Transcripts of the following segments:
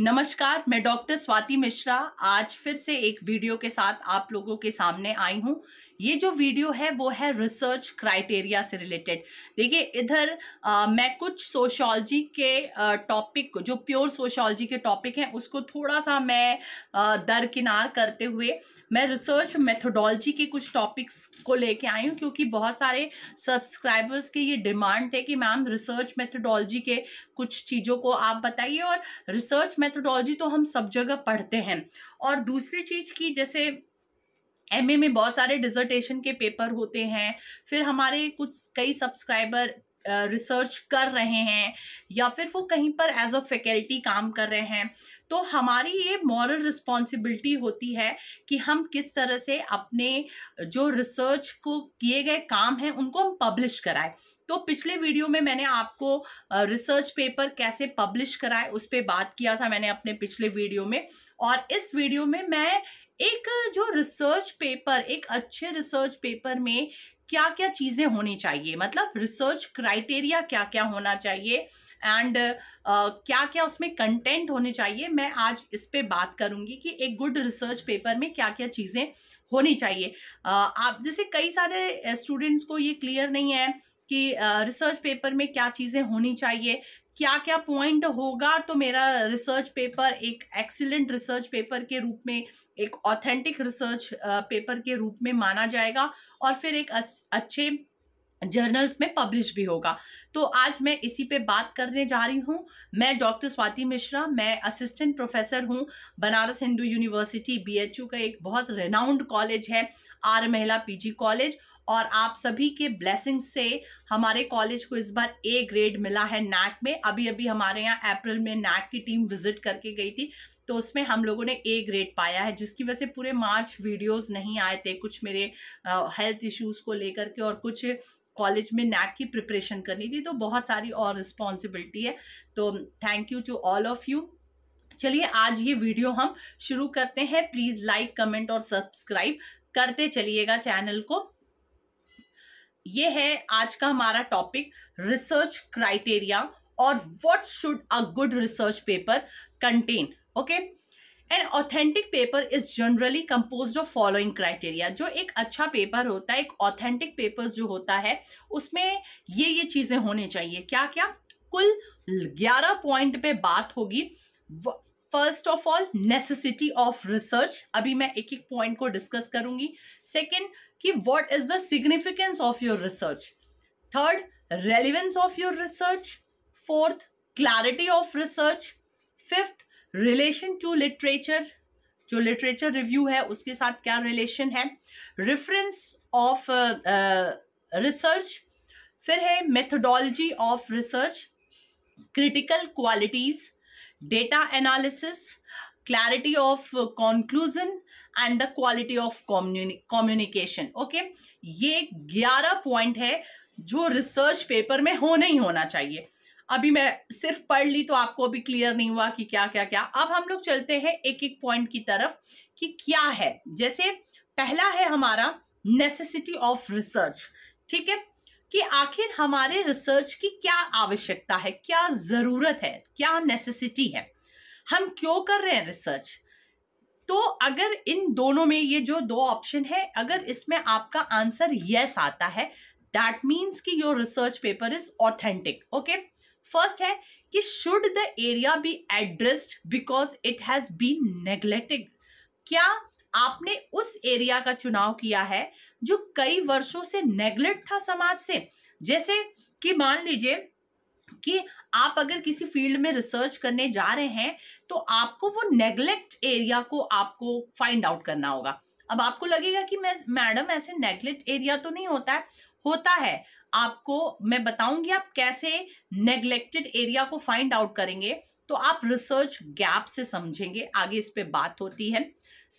नमस्कार मैं डॉक्टर स्वाति मिश्रा आज फिर से एक वीडियो के साथ आप लोगों के सामने आई हूँ ये जो वीडियो है वो है रिसर्च क्राइटेरिया से रिलेटेड देखिए इधर आ, मैं कुछ सोशोलॉजी के टॉपिक जो प्योर सोशोलॉजी के टॉपिक हैं उसको थोड़ा सा मैं दरकिनार करते हुए मैं रिसर्च मेथोडोलॉजी के कुछ टॉपिक्स को लेके आई हूँ क्योंकि बहुत सारे सब्सक्राइबर्स के ये डिमांड थे कि मैम रिसर्च मेथोडोलॉजी के कुछ चीज़ों को आप बताइए और रिसर्च मेथोडोलॉजी तो हम सब जगह पढ़ते हैं और दूसरी चीज़ की जैसे एम में बहुत सारे डिजर्टेशन के पेपर होते हैं फिर हमारे कुछ कई सब्सक्राइबर रिसर्च कर रहे हैं या फिर वो कहीं पर एज अ फैकल्टी काम कर रहे हैं तो हमारी ये मॉरल रिस्पॉन्सिबिलिटी होती है कि हम किस तरह से अपने जो रिसर्च को किए गए काम हैं उनको हम पब्लिश कराएं तो पिछले वीडियो में मैंने आपको रिसर्च पेपर कैसे पब्लिश कराए उस पर बात किया था मैंने अपने पिछले वीडियो में और इस वीडियो में मैं एक जो रिसर्च पेपर एक अच्छे रिसर्च पेपर में क्या क्या चीज़ें होनी चाहिए मतलब रिसर्च क्राइटेरिया क्या क्या होना चाहिए एंड uh, क्या क्या उसमें कंटेंट होने चाहिए मैं आज इस पर बात करूंगी कि एक गुड रिसर्च पेपर में क्या क्या चीज़ें होनी चाहिए uh, आप जैसे कई सारे स्टूडेंट्स को ये क्लियर नहीं है कि रिसर्च uh, पेपर में क्या चीज़ें होनी चाहिए क्या क्या पॉइंट होगा तो मेरा रिसर्च पेपर एक एक्सीलेंट रिसर्च पेपर के रूप में एक ऑथेंटिक रिसर्च पेपर के रूप में माना जाएगा और फिर एक अच्छे जर्नल्स में पब्लिश भी होगा तो आज मैं इसी पे बात करने जा रही हूँ मैं डॉक्टर स्वाति मिश्रा मैं असिस्टेंट प्रोफेसर हूँ बनारस हिंदू यूनिवर्सिटी बीएचयू का एक बहुत रेनाउंड कॉलेज है आर महिला पीजी कॉलेज और आप सभी के ब्लेसिंग से हमारे कॉलेज को इस बार ए ग्रेड मिला है नैक में अभी अभी हमारे यहाँ अप्रैल में नैक की टीम विजिट करके गई थी तो उसमें हम लोगों ने ए ग्रेड पाया है जिसकी वजह से पूरे मार्च वीडियोस नहीं आए थे कुछ मेरे हेल्थ इश्यूज़ को लेकर के और कुछ कॉलेज में नैक की प्रिपरेशन करनी थी तो बहुत सारी और रिस्पॉन्सिबिलिटी है तो thank you to all of you चलिए आज ये वीडियो हम शुरू करते हैं प्लीज़ लाइक कमेंट और सब्सक्राइब करते चलिएगा चैनल को ये है आज का हमारा टॉपिक रिसर्च क्राइटेरिया और what should a good research paper content okay and authentic paper is generally compose of following criteria जो एक अच्छा पेपर होता है एक ऑथेंटिक पेपर जो होता है उसमें ये ये चीज़ें होनी चाहिए क्या क्या कुल ग्यारह पॉइंट पे बात होगी first of all necessity of research अभी मैं एक एक पॉइंट को डिस्कस करूंगी सेकेंड कि what is the significance of your research third relevance of your research fourth clarity of research fifth relation to literature जो लिटरेचर रिव्यू है उसके साथ क्या रिलेशन है रेफरेंस ऑफ रिसर्च फिर है methodology of research critical qualities data analysis clarity of conclusion and the quality of communication okay ये ग्यारह पॉइंट है जो रिसर्च पेपर में हो नहीं होना चाहिए अभी मैं सिर्फ पढ़ ली तो आपको अभी क्लियर नहीं हुआ कि क्या क्या क्या अब हम लोग चलते हैं एक एक पॉइंट की तरफ कि क्या है जैसे पहला है हमारा नेसेसिटी ऑफ रिसर्च ठीक है कि आखिर हमारे रिसर्च की क्या आवश्यकता है क्या ज़रूरत है क्या नेसेसिटी है हम क्यों कर रहे हैं रिसर्च तो अगर इन दोनों में ये जो दो ऑप्शन है अगर इसमें आपका आंसर यस आता है दैट मीन्स कि your research paper is authentic okay first है कि should the area be addressed because it has been neglected क्या आपने उस एरिया का चुनाव किया है जो कई वर्षों से नेग्लेक्ट था समाज से जैसे कि मान लीजिए कि आप अगर किसी फील्ड में रिसर्च करने जा रहे हैं तो आपको वो नेग्लेक्ट एरिया को आपको फाइंड आउट करना होगा अब आपको लगेगा कि मैं मैडम ऐसे नेग्लेक्ट एरिया तो नहीं होता है होता है आपको मैं बताऊंगी आप कैसे नेग्लेक्टेड एरिया को फाइंड आउट करेंगे तो आप रिसर्च गैप से समझेंगे आगे इस पर बात होती है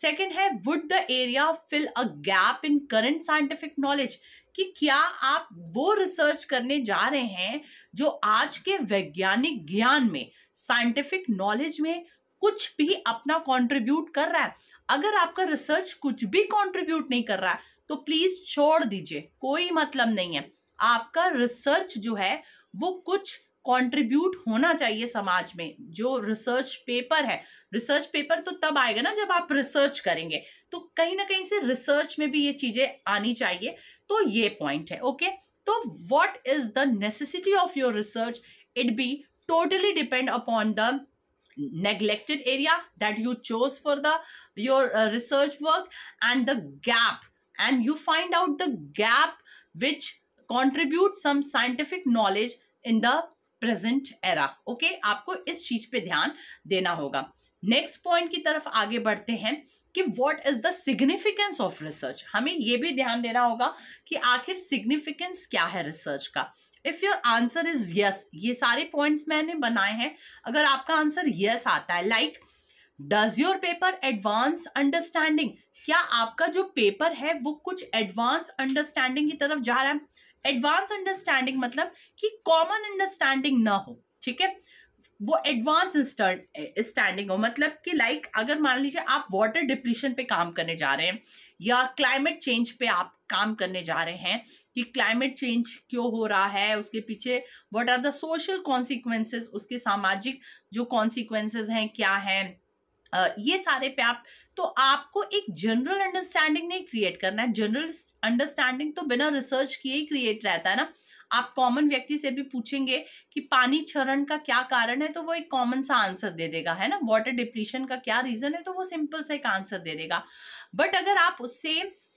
सेकेंड है would the area fill a gap in current scientific knowledge कि क्या आप वो रिसर्च करने जा रहे हैं जो आज के वैज्ञानिक ज्ञान में साइंटिफिक नॉलेज में कुछ भी अपना कंट्रीब्यूट कर रहा है अगर आपका रिसर्च कुछ भी कंट्रीब्यूट नहीं कर रहा है तो प्लीज छोड़ दीजिए कोई मतलब नहीं है आपका रिसर्च जो है वो कुछ कंट्रीब्यूट होना चाहिए समाज में जो रिसर्च पेपर है रिसर्च पेपर तो तब आएगा ना जब आप रिसर्च करेंगे तो कहीं ना कहीं से रिसर्च में भी ये चीज़ें आनी चाहिए तो ये पॉइंट है ओके तो what is the necessity of your research it be totally depend upon the neglected area that you chose for the your research work and the gap and you find out the gap which contribute some scientific knowledge in the present era okay आपको इस चीज पे ध्यान देना होगा next point की तरफ आगे बढ़ते हैं कि what is the significance of research हमें ये भी ध्यान देना होगा कि आखिर सिग्निफिकेंस क्या है रिसर्च का if your answer is yes ये सारे पॉइंट्स मैंने बनाए हैं अगर आपका आंसर यस yes आता है like does your paper advance understanding क्या आपका जो पेपर है वो कुछ एडवांस अंडरस्टैंडिंग की तरफ जा रहा है एडवांस अंडरस्टैंडिंग मतलब कि कॉमन अंडरस्टैंडिंग ना हो ठीक है वो एडवांस स्टैंडिंग हो मतलब कि लाइक अगर मान लीजिए आप वाटर डिप्लीशन पे काम करने जा रहे हैं या क्लाइमेट चेंज पे आप काम करने जा रहे हैं कि क्लाइमेट चेंज क्यों हो रहा है उसके पीछे what are the social consequences उसके सामाजिक जो कॉन्सिक्वेंसेज हैं क्या हैं ये सारे पे आप तो आपको एक जनरल अंडरस्टैंडिंग नहीं क्रिएट करना है जनरल अंडरस्टैंडिंग तो बिना रिसर्च किए ही क्रिएट रहता है ना आप कॉमन व्यक्ति से भी पूछेंगे कि पानी क्षरण का क्या कारण है तो वो एक कॉमन सा आंसर दे देगा है ना वाटर डिप्रेशन का क्या रीज़न है तो वो सिंपल सा एक आंसर दे देगा बट अगर आप उससे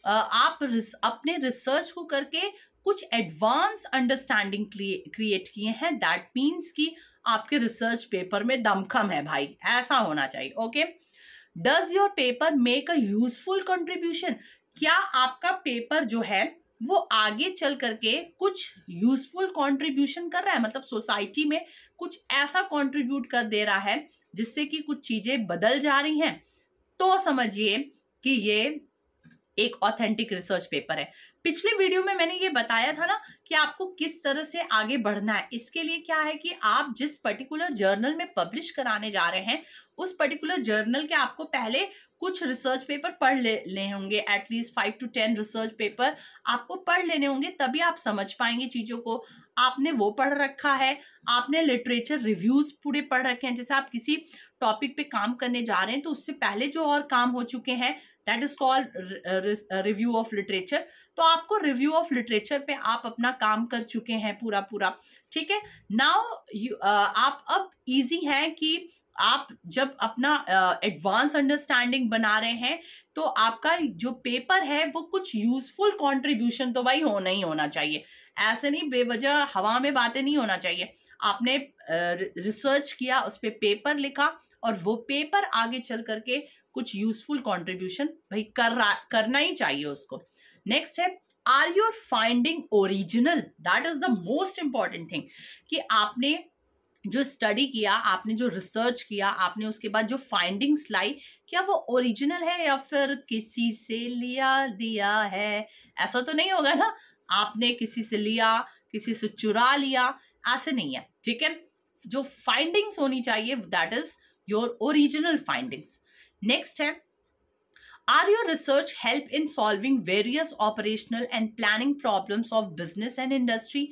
आप रिस, अपने रिसर्च को करके कुछ एडवांस अंडरस्टैंडिंग क्रिएट किए हैं दैट मीन्स कि आपके रिसर्च पेपर में दमखम है भाई ऐसा होना चाहिए okay does your paper make a useful contribution क्या आपका पेपर जो है वो आगे चल करके कुछ यूजफुल कंट्रीब्यूशन कर रहा है मतलब सोसाइटी में कुछ ऐसा कंट्रीब्यूट कर दे रहा है जिससे कि कुछ चीज़ें बदल जा रही हैं तो समझिए कि ये एक ऑथेंटिक रिसर्च पेपर है पिछले वीडियो में मैंने ये बताया था ना कि आपको किस तरह से आगे बढ़ना है इसके लिए क्या है कि आप जिस पर्टिकुलर जर्नल में पब्लिश कराने जा रहे हैं उस पर्टिकुलर जर्नल के आपको पहले कुछ रिसर्च पेपर पढ़ ले लेने होंगे at least five to ten research paper आपको पढ़ लेने होंगे तभी आप समझ पाएंगे चीज़ों को आपने वो पढ़ रखा है आपने लिटरेचर रिव्यूज़ पूरे पढ़ रखे हैं जैसे आप किसी टॉपिक पे काम करने जा रहे हैं तो उससे पहले जो और काम हो चुके हैं that is called review of literature तो आपको रिव्यू ऑफ लिटरेचर पे आप अपना काम कर चुके हैं पूरा पूरा ठीक है नाउ uh, आप अब इजी हैं कि आप जब अपना एडवांस uh, अंडरस्टैंडिंग बना रहे हैं तो आपका जो पेपर है वो कुछ यूजफुल कंट्रीब्यूशन तो भाई होना ही होना चाहिए ऐसे नहीं बेवजह हवा में बातें नहीं होना चाहिए आपने रिसर्च uh, किया उस पर पे पेपर लिखा और वो पेपर आगे चल करके कुछ यूजफुल कॉन्ट्रीब्यूशन भाई कर करना ही चाहिए उसको नेक्स्ट है are your finding original that is the most important thing कि आपने जो स्टडी किया आपने जो रिसर्च किया आपने उसके बाद जो फाइंडिंग्स लाई क्या वो ओरिजिनल है या फिर किसी से लिया दिया है ऐसा तो नहीं होगा ना आपने किसी से लिया किसी से चुरा लिया ऐसे नहीं है ठीक है जो फाइंडिंग्स होनी चाहिए that is your original findings next है are your research help in solving various operational and planning problems of business and industry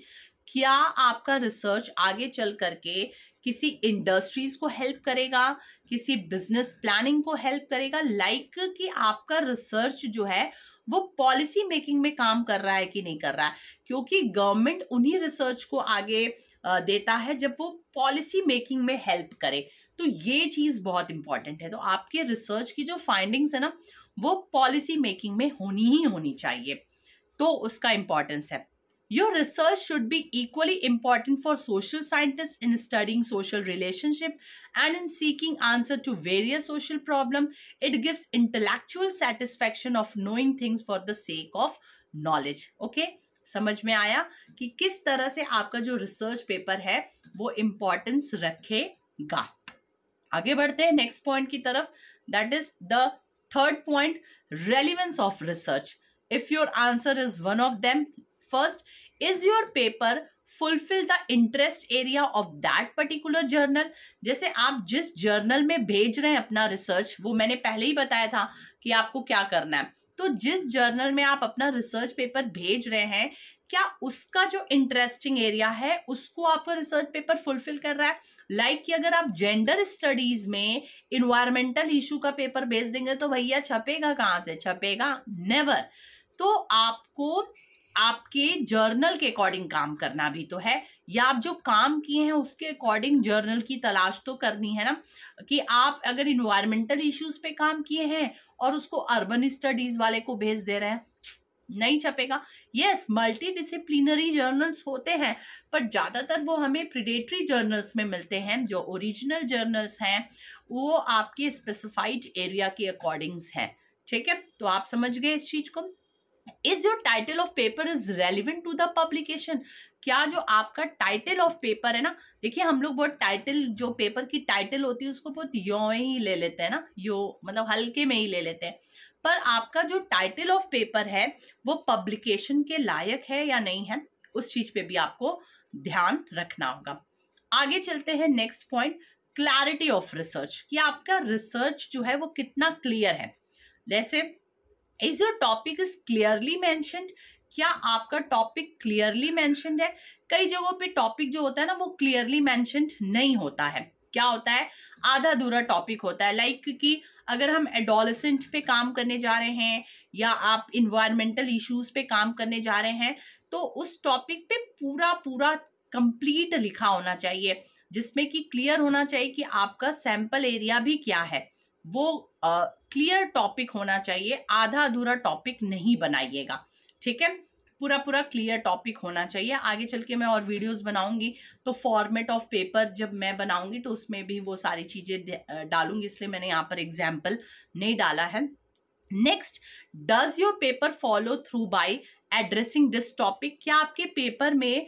क्या आपका रिसर्च आगे चल करके किसी इंडस्ट्रीज को हेल्प करेगा किसी बिजनेस प्लानिंग को हेल्प करेगा लाइक like कि आपका रिसर्च जो है वो पॉलिसी मेकिंग में काम कर रहा है कि नहीं कर रहा है क्योंकि गवर्नमेंट उन्हीं रिसर्च को आगे देता है जब वो पॉलिसी मेकिंग में हेल्प करे तो ये चीज़ बहुत इंपॉर्टेंट है तो आपके रिसर्च की जो फाइंडिंग्स है ना वो पॉलिसी मेकिंग में होनी ही होनी चाहिए तो उसका इम्पॉर्टेंस है your research should be equally important for social scientist in studying social relationship and in seeking answer to various social problem it gives intellectual satisfaction of knowing things for the sake of knowledge okay समझ में आया कि किस तरह से आपका जो research paper है वो इम्पोर्टेंस रखेगा आगे बढ़ते हैं नेक्स्ट पॉइंट की तरफ that is the third point relevance of research if your answer is one of them first is your paper fulfil the interest area of that particular journal जैसे आप जिस जर्नल में भेज रहे हैं अपना रिसर्च वो मैंने पहले ही बताया था कि आपको क्या करना है तो जिस जर्नल में आप अपना रिसर्च पेपर भेज रहे हैं क्या उसका जो इंटरेस्टिंग एरिया है उसको आपका रिसर्च पेपर फुलफिल कर रहा है लाइक like कि अगर आप जेंडर स्टडीज में इन्वायरमेंटल इशू का पेपर भेज देंगे तो भैया छपेगा कहाँ से छपेगा नेवर तो आपको आपके जर्नल के अकॉर्डिंग काम करना भी तो है या आप जो काम किए हैं उसके अकॉर्डिंग जर्नल की तलाश तो करनी है ना कि आप अगर इन्वायरमेंटल इश्यूज पे काम किए हैं और उसको अर्बन स्टडीज वाले को भेज दे रहे हैं नहीं छपेगा यस मल्टी डिसिप्लिनरी जर्नल्स होते हैं पर ज़्यादातर वो हमें प्रिडेटरी जर्नल्स में मिलते हैं जो ओरिजिनल जर्नल्स हैं वो आपके स्पेसिफाइड एरिया के अकॉर्डिंग्स हैं ठीक है तो आप समझ गए इस चीज़ को is your title of paper is relevant to the publication क्या जो आपका टाइटल ऑफ पेपर है ना देखिए हम लोग बहुत टाइटल जो पेपर की टाइटल होती है उसको बहुत यो ही ले लेते हैं ना यो मतलब हल्के में ही ले लेते हैं पर आपका जो टाइटल ऑफ पेपर है वो पब्लिकेशन के लायक है या नहीं है उस चीज पे भी आपको ध्यान रखना होगा आगे चलते हैं next point clarity of research कि आपका रिसर्च जो है वो कितना क्लियर है जैसे is your topic is clearly mentioned क्या आपका टॉपिक क्लियरली मैंशनड है कई जगहों पे टॉपिक जो होता है ना वो क्लियरली मैंशनड नहीं होता है क्या होता है आधा अधूरा टॉपिक होता है लाइक like कि अगर हम एडोलसेंट पे काम करने जा रहे हैं या आप इन्वायरमेंटल इश्यूज पे काम करने जा रहे हैं तो उस टॉपिक पे पूरा पूरा कंप्लीट लिखा होना चाहिए जिसमें कि क्लियर होना चाहिए कि आपका सैम्पल एरिया भी क्या है वो क्लियर uh, टॉपिक होना चाहिए आधा अधूरा टॉपिक नहीं बनाइएगा ठीक है पूरा पूरा क्लियर टॉपिक होना चाहिए आगे चल के मैं और वीडियोस बनाऊंगी तो फॉर्मेट ऑफ पेपर जब मैं बनाऊंगी तो उसमें भी वो सारी चीज़ें डालूंगी इसलिए मैंने यहाँ पर एग्जाम्पल नहीं डाला है next does your paper follow through by addressing this topic क्या आपके पेपर में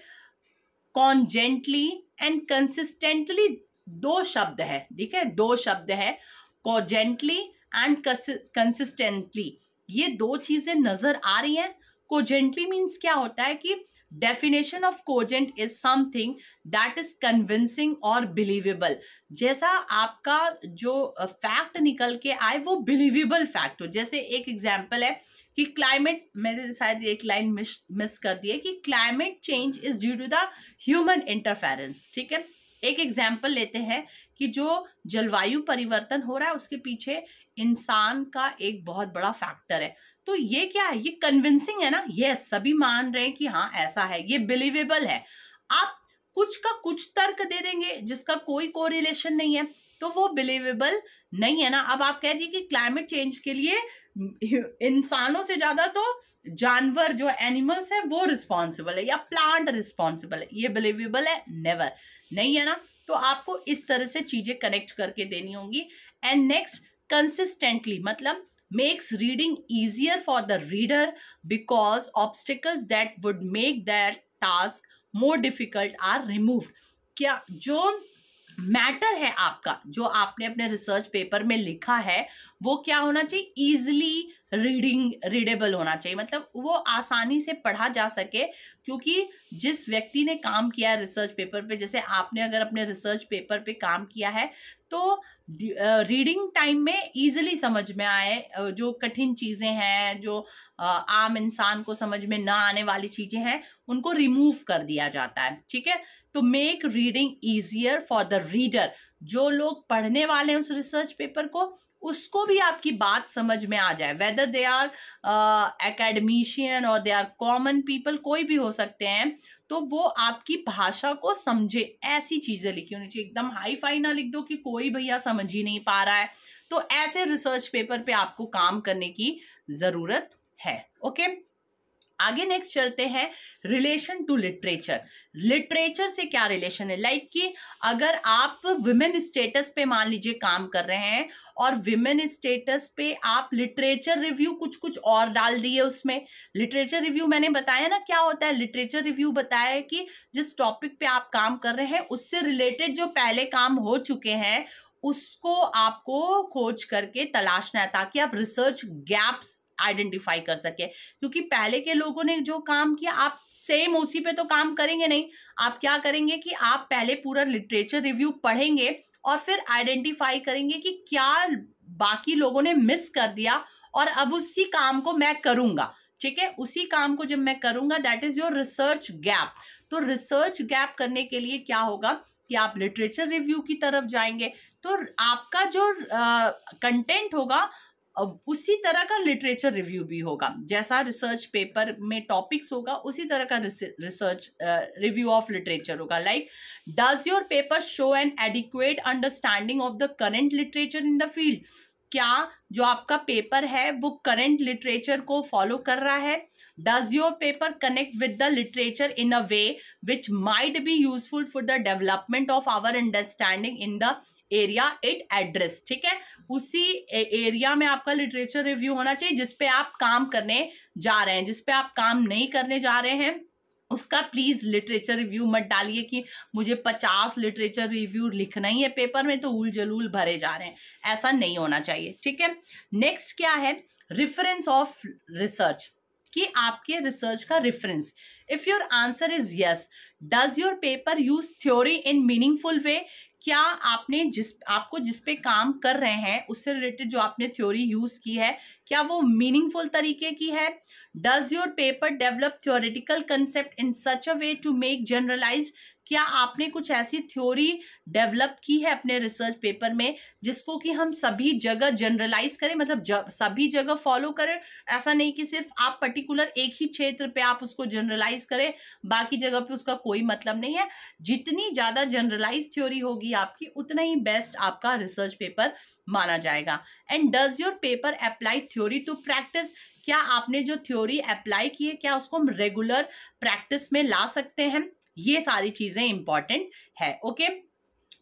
कॉन्जेंटली एंड कंसिस्टेंटली दो शब्द है ठीक है दो शब्द है कॉजेंटली एंड कंसिस्टेंटली ये दो चीज़ें नज़र आ रही हैं कोजेंटली मीन्स क्या होता है कि definition of cogent is something that is convincing और बिलीवेबल जैसा आपका जो फैक्ट निकल के आए वो बिलीवेबल फैक्ट हो जैसे एक एग्जाम्पल है कि क्लाइमेट मैंने शायद एक लाइन मिस मिस कर दी है कि climate change is due to the human interference ठीक है एक एग्जाम्पल लेते हैं कि जो जलवायु परिवर्तन हो रहा है उसके पीछे इंसान का एक बहुत बड़ा फैक्टर है तो ये क्या है ये कन्विंसिंग है ना ये सभी मान रहे हैं कि हाँ ऐसा है ये बिलीवेबल है आप कुछ का कुछ तर्क दे देंगे जिसका कोई कोरिलेशन नहीं है तो वो बिलीवेबल नहीं है ना अब आप कह दिए कि क्लाइमेट चेंज के लिए इंसानों से ज्यादा तो जानवर जो एनिमल्स हैं वो रिस्पॉन्सिबल है या प्लांट रिस्पॉन्सिबल है ये बिलीवेबल है नेवर नहीं है ना तो आपको इस तरह से चीज़ें कनेक्ट करके देनी होंगी एंड नेक्स्ट कंसिस्टेंटली मतलब makes reading easier for the reader because obstacles that would make that task more difficult are remove क्या जो मैटर है आपका जो आपने अपने रिसर्च पेपर में लिखा है वो क्या होना चाहिए ईजिली रीडिंग रीडेबल होना चाहिए मतलब वो आसानी से पढ़ा जा सके क्योंकि जिस व्यक्ति ने काम किया है रिसर्च पेपर पे जैसे आपने अगर अपने रिसर्च पेपर पे काम किया है तो रीडिंग टाइम में ईजिली समझ में आए जो कठिन चीज़ें हैं जो आम इंसान को समझ में ना आने वाली चीज़ें हैं उनको रिमूव कर दिया जाता है ठीक है to make reading easier for the reader जो लोग पढ़ने वाले हैं उस रिसर्च पेपर को उसको भी आपकी बात समझ में आ जाए वेदर दे आर एकेडमिशियन और दे आर कॉमन पीपल कोई भी हो सकते हैं तो वो आपकी भाषा को समझे ऐसी चीज़ें लिखी होनी चाहिए एकदम हाई फाई ना लिख दो कि कोई भैया समझ ही नहीं पा रहा है तो ऐसे रिसर्च पेपर पे आपको काम करने की ज़रूरत है ओके आगे नेक्स्ट चलते हैं रिलेशन टू लिटरेचर लिटरेचर से क्या रिलेशन है लाइक like कि अगर आप विमेन स्टेटस पे मान लीजिए काम कर रहे हैं और विमेन स्टेटस पे आप लिटरेचर रिव्यू कुछ कुछ और डाल दिए उसमें लिटरेचर रिव्यू मैंने बताया ना क्या होता है लिटरेचर रिव्यू बताया है कि जिस टॉपिक पे आप काम कर रहे हैं उससे रिलेटेड जो पहले काम हो चुके हैं उसको आपको खोज करके तलाशना है ताकि आप रिसर्च गैप्स आइडेंटिफाई कर सके क्योंकि पहले के लोगों ने जो काम किया आप सेम उसी पे तो काम करेंगे नहीं आप क्या करेंगे कि आप पहले पूरा लिटरेचर रिव्यू पढ़ेंगे और फिर आइडेंटिफाई करेंगे कि क्या बाकी लोगों ने मिस कर दिया और अब उसी काम को मैं करूँगा ठीक है उसी काम को जब मैं करूँगा that is your research gap तो रिसर्च गैप करने के लिए क्या होगा कि आप लिटरेचर रिव्यू की तरफ जाएंगे तो आपका जो कंटेंट होगा उसी तरह का लिटरेचर रिव्यू भी होगा जैसा रिसर्च पेपर में टॉपिक्स होगा उसी तरह का रिसर्च रिव्यू ऑफ लिटरेचर होगा like does your paper show an adequate understanding of the current literature in the field क्या जो आपका पेपर है वो करंट लिटरेचर को फॉलो कर रहा है does your paper connect with the literature in a way which might be useful for the development of our understanding in the area it address ठीक है उसी एरिया में आपका लिटरेचर रिव्यू होना चाहिए जिसपे आप काम करने जा रहे हैं जिसपे आप काम नहीं करने जा रहे हैं उसका प्लीज़ लिटरेचर रिव्यू मत डालिए कि मुझे पचास लिटरेचर रिव्यू लिखना ही है पेपर में तो उल जलूल भरे जा रहे हैं ऐसा नहीं होना चाहिए ठीक है नेक्स्ट क्या है रिफरेंस ऑफ रिसर्च कि आपके रिसर्च का reference if your answer is yes does your paper use theory in meaningful way क्या आपने जिस आपको जिस पे काम कर रहे हैं उससे रिलेटेड जो आपने थ्योरी यूज की है क्या वो मीनिंगफुल तरीके की है does your paper develop theoretical concept in such a way to make generalize क्या आपने कुछ ऐसी थ्योरी डेवलप की है अपने रिसर्च पेपर में जिसको कि हम सभी जगह जनरलाइज करें मतलब जब सभी जगह फॉलो करें ऐसा नहीं कि सिर्फ आप पर्टिकुलर एक ही क्षेत्र पे आप उसको जनरलाइज करें बाकी जगह पे उसका कोई मतलब नहीं है जितनी ज़्यादा जनरलाइज थ्योरी होगी आपकी उतना ही बेस्ट आपका रिसर्च पेपर माना जाएगा and does your paper apply theory to practice क्या आपने जो थ्योरी अप्लाई की है क्या उसको हम रेगुलर प्रैक्टिस में ला सकते हैं ये सारी चीज़ें इंपॉर्टेंट है ओके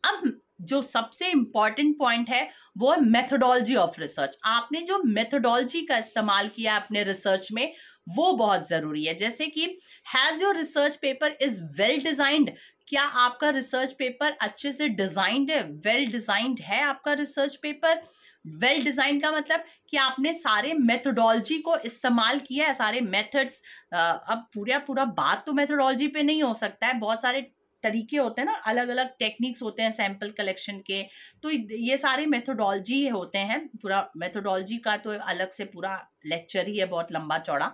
अब जो सबसे इंपॉर्टेंट पॉइंट है वो है मेथोडोलॉजी ऑफ रिसर्च आपने जो मेथडोलॉजी का इस्तेमाल किया अपने रिसर्च में वो बहुत ज़रूरी है जैसे कि has your research paper is well designed क्या आपका रिसर्च पेपर अच्छे से डिज़ाइंड है वेल well डिज़ाइंड है आपका research paper well well design का मतलब कि आपने सारे मेथोडोलॉजी को इस्तेमाल किया है सारे मेथड्स अब पूरा पूरा बात तो मेथोडोलॉजी पे नहीं हो सकता है बहुत सारे तरीके होते हैं ना अलग अलग टेक्निक्स होते हैं सैम्पल कलेक्शन के तो ये सारे मेथोडोलॉजी होते हैं पूरा मेथोडोलॉजी का तो अलग से पूरा लेक्चर ही है बहुत लंबा चौड़ा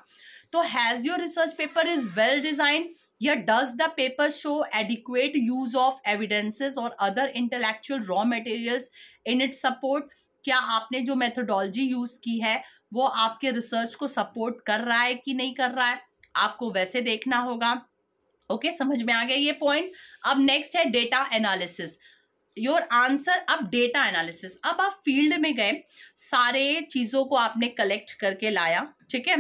तो has your research paper is well design या does the paper show adequate use of evidences और other intellectual raw materials in its support क्या आपने जो मेथोडोलॉजी यूज़ की है वो आपके रिसर्च को सपोर्ट कर रहा है कि नहीं कर रहा है आपको वैसे देखना होगा ओके okay, समझ में आ गया ये पॉइंट अब नेक्स्ट है डेटा एनालिसिस योर आंसर अब डेटा एनालिसिस अब आप फील्ड में गए सारे चीज़ों को आपने कलेक्ट करके लाया ठीक है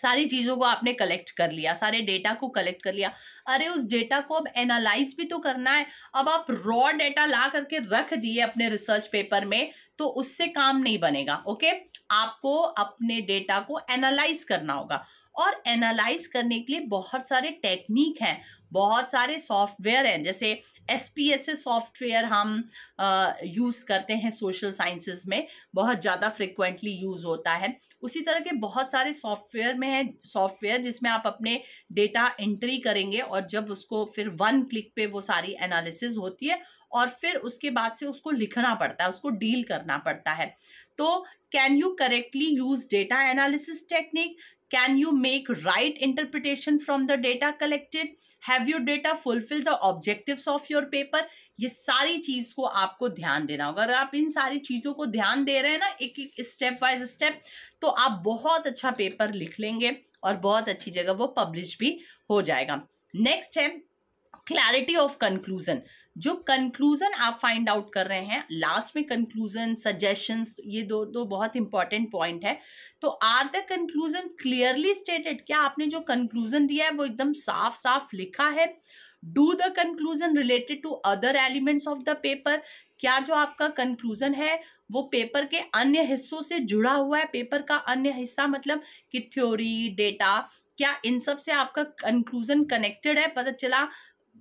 सारी चीज़ों को आपने कलेक्ट कर लिया सारे डेटा को कलेक्ट कर लिया अरे उस डेटा को अब एनालाइज भी तो करना है अब आप रॉ डेटा ला करके रख दिए अपने रिसर्च पेपर में तो उससे काम नहीं बनेगा ओके आपको अपने डेटा को एनालाइज करना होगा और एनालाइज करने के लिए बहुत सारे टेक्निक हैं बहुत सारे सॉफ्टवेयर हैं जैसे S P S S software हम यूज़ करते हैं सोशल साइंसेस में बहुत ज़्यादा फ्रिक्वेंटली यूज़ होता है उसी तरह के बहुत सारे सॉफ्टवेयर में है सॉफ्टवेयर जिसमें आप अपने डेटा एंट्री करेंगे और जब उसको फिर वन क्लिक पे वो सारी एनालिसिस होती है और फिर उसके बाद से उसको लिखना पड़ता है उसको डील करना पड़ता है तो can you correctly use data analysis technique can you make right interpretation from the data collected have your data fulfil the objective of your paper ये सारी चीज को आपको ध्यान देना होगा अगर आप इन सारी चीजों को ध्यान दे रहे हैं ना एक एक स्टेप बाय स्टेप तो आप बहुत अच्छा पेपर लिख लेंगे और बहुत अच्छी जगह वो पब्लिश भी हो जाएगा नेक्स्ट है क्लैरिटी ऑफ कंक्लूजन जो कंक्लूज़न आप फाइंड आउट कर रहे हैं लास्ट में कंक्लूज़न सजेशंस ये दो दो बहुत इंपॉर्टेंट पॉइंट है तो are the conclusion clearly stated क्या आपने जो कंक्लूज़न दिया है वो एकदम साफ साफ लिखा है do the conclusion related to other elements of the paper क्या जो आपका कंक्लूजन है वो पेपर के अन्य हिस्सों से जुड़ा हुआ है पेपर का अन्य हिस्सा मतलब कि थ्योरी डेटा क्या इन सब से आपका कंक्लूजन कनेक्टेड है पता चला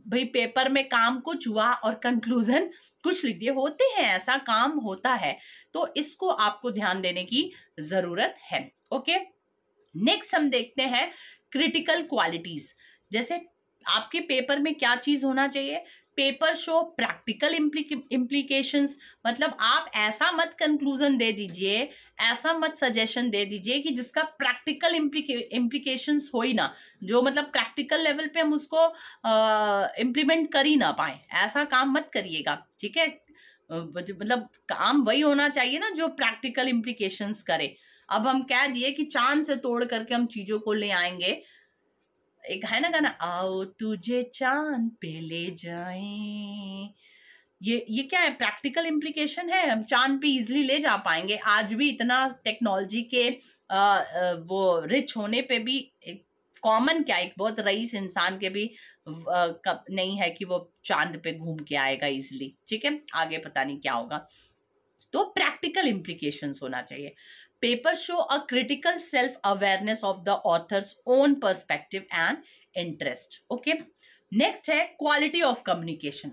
भाई पेपर में काम कुछ हुआ और कंक्लूजन कुछ लिख दिए होते हैं ऐसा काम होता है तो इसको आपको ध्यान देने की ज़रूरत है ओके नेक्स्ट हम देखते हैं क्रिटिकल क्वालिटीज़ जैसे आपके पेपर में क्या चीज़ होना चाहिए पेपर शो प्रैक्टिकल इम्प्लीकेशंस मतलब आप ऐसा मत कंक्लूजन दे दीजिए ऐसा मत सजेशन दे दीजिए कि जिसका प्रैक्टिकल इम्प्लीकेशंस हो ही ना जो मतलब प्रैक्टिकल लेवल पे हम उसको इम्प्लीमेंट कर ही ना पाए ऐसा काम मत करिएगा ठीक है मतलब काम वही होना चाहिए ना जो प्रैक्टिकल इम्प्लीकेशंस करे अब हम कह दिए कि चांद से तोड़ करके हम चीज़ों को ले आएंगे एक है ना गाना आओ तुझे चांद पे ले जाए ये ये क्या है प्रैक्टिकल इम्प्लीकेशन है हम चांद पे इजिली ले जा पाएंगे आज भी इतना टेक्नोलॉजी के आ, आ, वो रिच होने पे भी कॉमन क्या एक बहुत रईस इंसान के भी आ, नहीं है कि वो चांद पे घूम के आएगा इजिली ठीक है आगे पता नहीं क्या होगा तो प्रैक्टिकल इम्प्लीकेशन होना चाहिए paper show a critical self awareness of the authors own perspective and interest okay next है quality of communication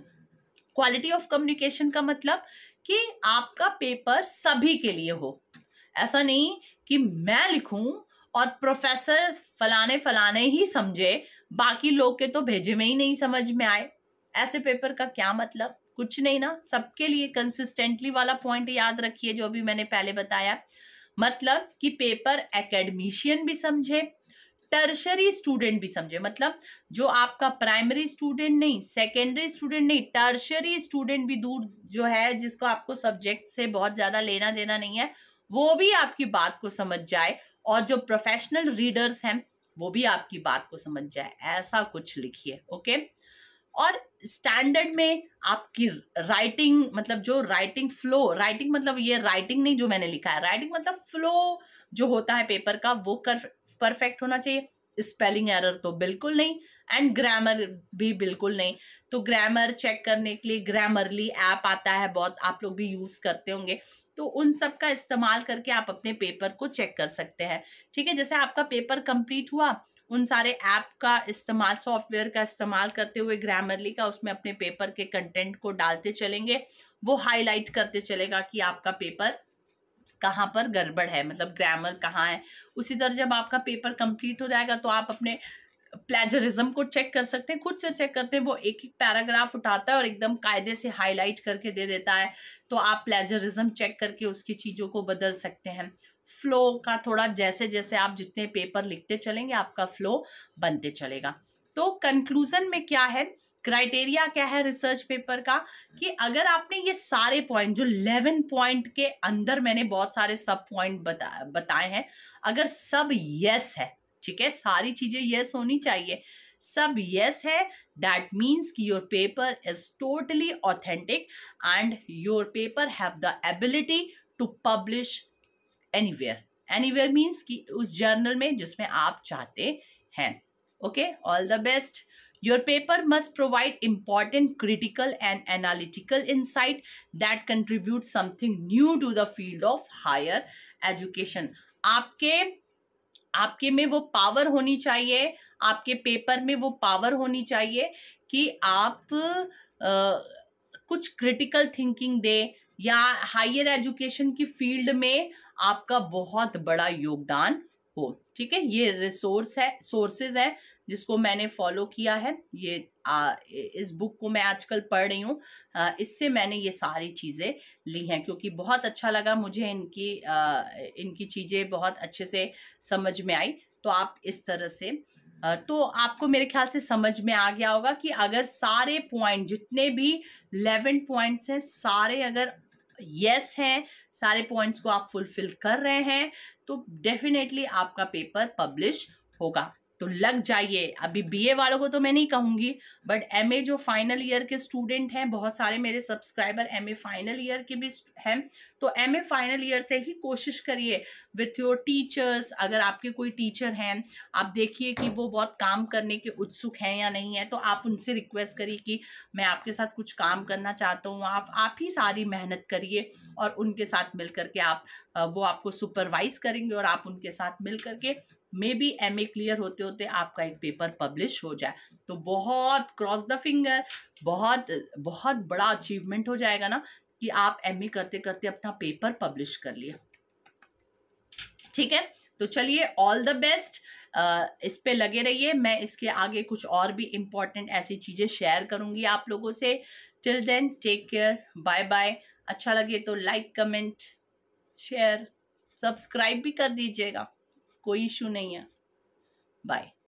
quality of communication का मतलब कि आपका पेपर सभी के लिए हो ऐसा नहीं कि मैं लिखूं और प्रोफेसर फलाने फलाने ही समझे बाकी लोग के तो भेजे में ही नहीं समझ में आए ऐसे पेपर का क्या मतलब कुछ नहीं ना सबके लिए कंसिस्टेंटली वाला पॉइंट याद रखिए जो अभी मैंने पहले बताया मतलब कि पेपर एकेडमिशियन भी समझे टर्शरी स्टूडेंट भी समझे मतलब जो आपका प्राइमरी स्टूडेंट नहीं सेकेंडरी स्टूडेंट नहीं टर्शरी स्टूडेंट भी दूर जो है जिसको आपको सब्जेक्ट से बहुत ज़्यादा लेना देना नहीं है वो भी आपकी बात को समझ जाए और जो प्रोफेशनल रीडर्स हैं वो भी आपकी बात को समझ जाए ऐसा कुछ लिखिए ओके और स्टैंडर्ड में आपकी राइटिंग मतलब जो राइटिंग फ्लो राइटिंग मतलब ये राइटिंग नहीं जो मैंने लिखा है राइटिंग मतलब फ्लो जो होता है पेपर का वो कर परफेक्ट होना चाहिए स्पेलिंग एरर तो बिल्कुल नहीं एंड ग्रामर भी बिल्कुल नहीं तो ग्रामर चेक करने के लिए ग्रामरली ऐप आता है बहुत आप लोग भी यूज़ करते होंगे तो उन सब का इस्तेमाल करके आप अपने पेपर को चेक कर सकते हैं ठीक है जैसे आपका पेपर कंप्लीट हुआ उन सारे ऐप का इस्तेमाल सॉफ्टवेयर का इस्तेमाल करते हुए ग्रामरली का उसमें अपने पेपर के कंटेंट को डालते चलेंगे वो हाईलाइट करते चलेगा कि आपका पेपर कहाँ पर गड़बड़ है मतलब ग्रामर कहाँ है उसी तरह जब आपका पेपर कंप्लीट हो जाएगा तो आप अपने प्लेजरिज्म को चेक कर सकते हैं खुद से चेक करते हैं वो एक एक पैराग्राफ उठाता है और एकदम कायदे से हाईलाइट करके दे देता है तो आप प्लेजरिज्म चेक करके उसकी चीज़ों को बदल सकते हैं फ्लो का थोड़ा जैसे जैसे आप जितने पेपर लिखते चलेंगे आपका फ्लो बनते चलेगा तो कंक्लूजन में क्या है क्राइटेरिया क्या है रिसर्च पेपर का कि अगर आपने ये सारे पॉइंट जो 11 पॉइंट के अंदर मैंने बहुत सारे सब पॉइंट बता बताए हैं अगर सब यस है ठीक है सारी चीज़ें यस होनी चाहिए सब यस है दैट मीन्स कि your paper is totally authentic and your paper have the ability to publish anywhere anywhere means कि उस जर्नल में जिसमें आप चाहते हैं okay all the best your paper must provide important critical and analytical insight that contribute something new to the field of higher education आपके आपके में वो पावर होनी चाहिए आपके पेपर में वो पावर होनी चाहिए कि आप आ, कुछ क्रिटिकल थिंकिंग दें या हायर एजुकेशन की फील्ड में आपका बहुत बड़ा योगदान हो ठीक है ये रिसोर्स है सोर्सेज है जिसको मैंने फॉलो किया है ये आ, इस बुक को मैं आजकल पढ़ रही हूँ इससे मैंने ये सारी चीज़ें ली हैं क्योंकि बहुत अच्छा लगा मुझे इनकी आ, इनकी चीज़ें बहुत अच्छे से समझ में आई तो आप इस तरह से आ, तो आपको मेरे ख्याल से समझ में आ गया होगा कि अगर सारे पॉइंट जितने भी इलेवन पॉइंट्स हैं सारे अगर यस है सारे पॉइंट्स को आप फुलफिल कर रहे हैं तो डेफिनेटली आपका पेपर पब्लिश होगा तो लग जाइए अभी बीए वालों को तो मैं नहीं कहूँगी बट एमए जो फाइनल ईयर के स्टूडेंट हैं बहुत सारे मेरे सब्सक्राइबर एमए फाइनल ईयर के भी हैं तो एमए फाइनल ईयर से ही कोशिश करिए विथ योर टीचर्स अगर आपके कोई टीचर हैं आप देखिए कि वो बहुत काम करने के उत्सुक हैं या नहीं है तो आप उनसे रिक्वेस्ट करिए कि मैं आपके साथ कुछ काम करना चाहता हूँ आप आप ही सारी मेहनत करिए और उनके साथ मिल करके आप वो आपको सुपरवाइज करेंगे और आप उनके साथ मिल करके maybe M A clear होते होते आपका एक पेपर पब्लिश हो जाए तो बहुत क्रॉस द फिंगर बहुत बहुत बड़ा अचीवमेंट हो जाएगा ना कि आप एम ए करते करते अपना पेपर पब्लिश कर लिए ठीक है तो चलिए ऑल द बेस्ट इस पे लगे रहिए मैं इसके आगे कुछ और भी इम्पॉर्टेंट ऐसी चीज़ें शेयर करूंगी आप लोगों से till then take care bye bye अच्छा लगे तो लाइक कमेंट शेयर सब्सक्राइब भी कर दीजिएगा कोई इशू नहीं है बाय